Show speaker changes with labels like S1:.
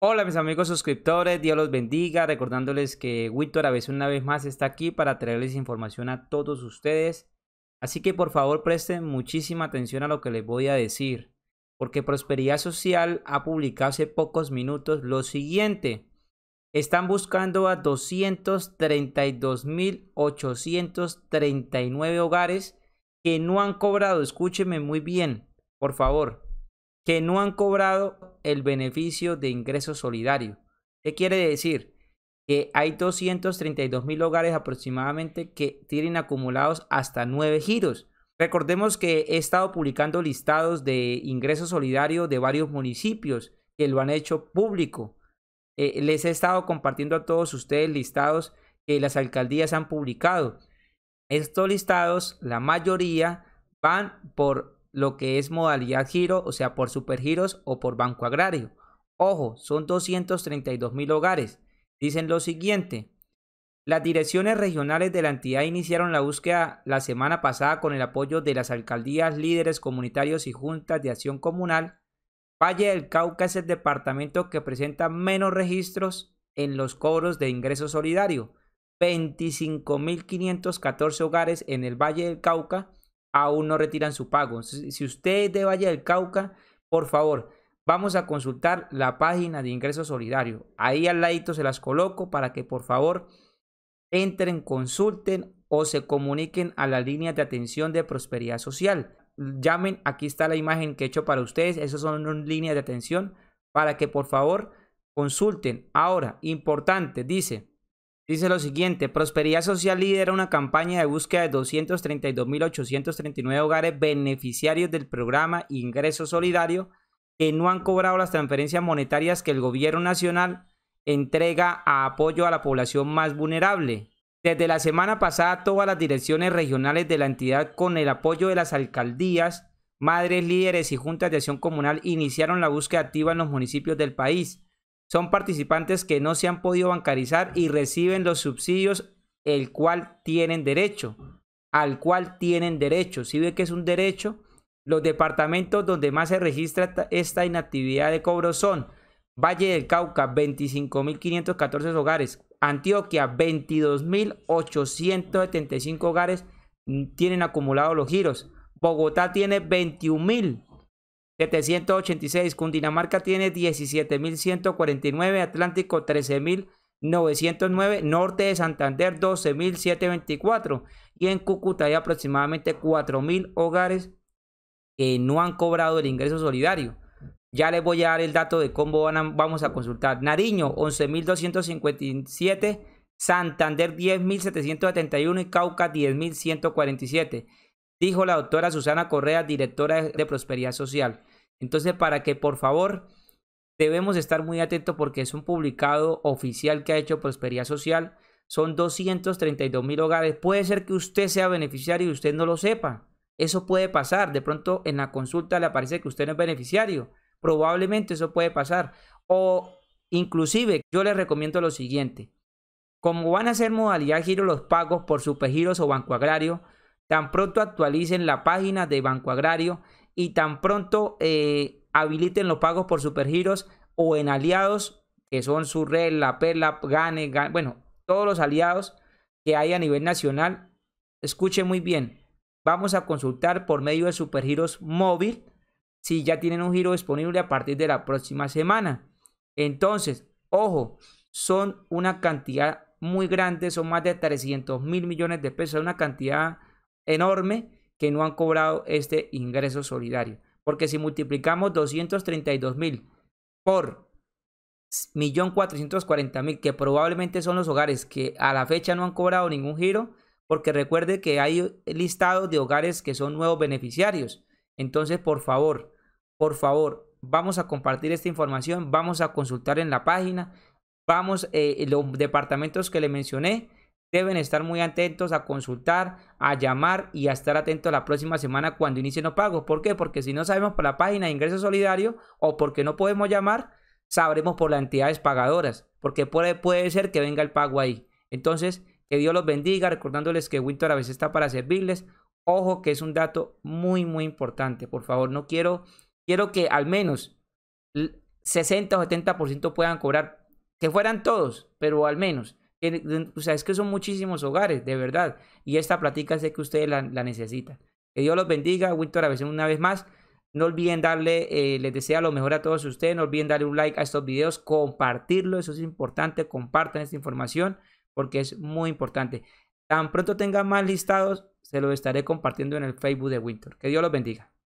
S1: Hola mis amigos suscriptores, Dios los bendiga, recordándoles que Wittor a veces una vez más está aquí para traerles información a todos ustedes, así que por favor presten muchísima atención a lo que les voy a decir, porque Prosperidad Social ha publicado hace pocos minutos lo siguiente, están buscando a 232.839 hogares que no han cobrado, escúcheme muy bien, por favor, que no han cobrado el beneficio de ingreso solidario. ¿Qué quiere decir? Que hay 232 mil hogares aproximadamente que tienen acumulados hasta nueve giros. Recordemos que he estado publicando listados de ingreso solidario de varios municipios que lo han hecho público. Eh, les he estado compartiendo a todos ustedes listados que las alcaldías han publicado. Estos listados, la mayoría, van por lo que es modalidad giro, o sea, por supergiros o por banco agrario. Ojo, son 232 mil hogares. Dicen lo siguiente. Las direcciones regionales de la entidad iniciaron la búsqueda la semana pasada con el apoyo de las alcaldías, líderes comunitarios y juntas de acción comunal. Valle del Cauca es el departamento que presenta menos registros en los cobros de ingreso solidario. 25.514 hogares en el Valle del Cauca aún no retiran su pago. Si usted es de Valle del Cauca, por favor, vamos a consultar la página de ingreso solidario. Ahí al ladito se las coloco para que por favor entren, consulten o se comuniquen a la línea de atención de prosperidad social. Llamen, aquí está la imagen que he hecho para ustedes. Esas son líneas de atención para que por favor consulten. Ahora, importante, dice, Dice lo siguiente, Prosperidad Social lidera una campaña de búsqueda de 232.839 hogares beneficiarios del programa Ingreso Solidario que no han cobrado las transferencias monetarias que el gobierno nacional entrega a apoyo a la población más vulnerable. Desde la semana pasada, todas las direcciones regionales de la entidad, con el apoyo de las alcaldías, madres, líderes y juntas de acción comunal, iniciaron la búsqueda activa en los municipios del país son participantes que no se han podido bancarizar y reciben los subsidios el cual tienen derecho, al cual tienen derecho. Si ve que es un derecho, los departamentos donde más se registra esta inactividad de cobro son Valle del Cauca, 25.514 hogares, Antioquia, 22.875 hogares mm, tienen acumulados los giros, Bogotá tiene 21.000 786. Cundinamarca tiene 17.149. Atlántico 13.909. Norte de Santander 12.724. Y en Cúcuta hay aproximadamente 4.000 hogares que no han cobrado el ingreso solidario. Ya les voy a dar el dato de cómo vamos a consultar. Nariño 11.257. Santander 10.771 y Cauca 10.147 dijo la doctora Susana Correa, directora de Prosperidad Social. Entonces, para que por favor debemos estar muy atentos porque es un publicado oficial que ha hecho Prosperidad Social. Son 232 mil hogares. Puede ser que usted sea beneficiario y usted no lo sepa. Eso puede pasar. De pronto en la consulta le aparece que usted no es beneficiario. Probablemente eso puede pasar. O inclusive yo les recomiendo lo siguiente. Como van a ser modalidad giro los pagos por Supergiros o Banco Agrario, tan pronto actualicen la página de Banco Agrario y tan pronto eh, habiliten los pagos por supergiros o en aliados, que son su red, la perla, gane, gane, bueno, todos los aliados que hay a nivel nacional. Escuchen muy bien, vamos a consultar por medio de supergiros móvil si ya tienen un giro disponible a partir de la próxima semana. Entonces, ojo, son una cantidad muy grande, son más de 300 mil millones de pesos, una cantidad enorme que no han cobrado este ingreso solidario. Porque si multiplicamos 232 mil por 1.440.000, que probablemente son los hogares que a la fecha no han cobrado ningún giro, porque recuerde que hay listados de hogares que son nuevos beneficiarios. Entonces, por favor, por favor, vamos a compartir esta información, vamos a consultar en la página, vamos eh, los departamentos que le mencioné deben estar muy atentos a consultar, a llamar y a estar atentos la próxima semana cuando inicie los pagos ¿Por qué? Porque si no sabemos por la página de ingreso solidario o porque no podemos llamar, sabremos por las entidades pagadoras, porque puede, puede ser que venga el pago ahí. Entonces, que Dios los bendiga, recordándoles que Winter a veces está para servirles. Ojo que es un dato muy, muy importante. Por favor, no quiero, quiero que al menos 60 o 70% puedan cobrar, que fueran todos, pero al menos o sea, es que son muchísimos hogares, de verdad. Y esta plática sé que ustedes la, necesitan. Que Dios los bendiga. Winter, a veces una vez más. No olviden darle, eh, les desea lo mejor a todos ustedes. No olviden darle un like a estos videos, compartirlo. Eso es importante. Compartan esta información porque es muy importante. Tan pronto tengan más listados, se los estaré compartiendo en el Facebook de Winter. Que Dios los bendiga.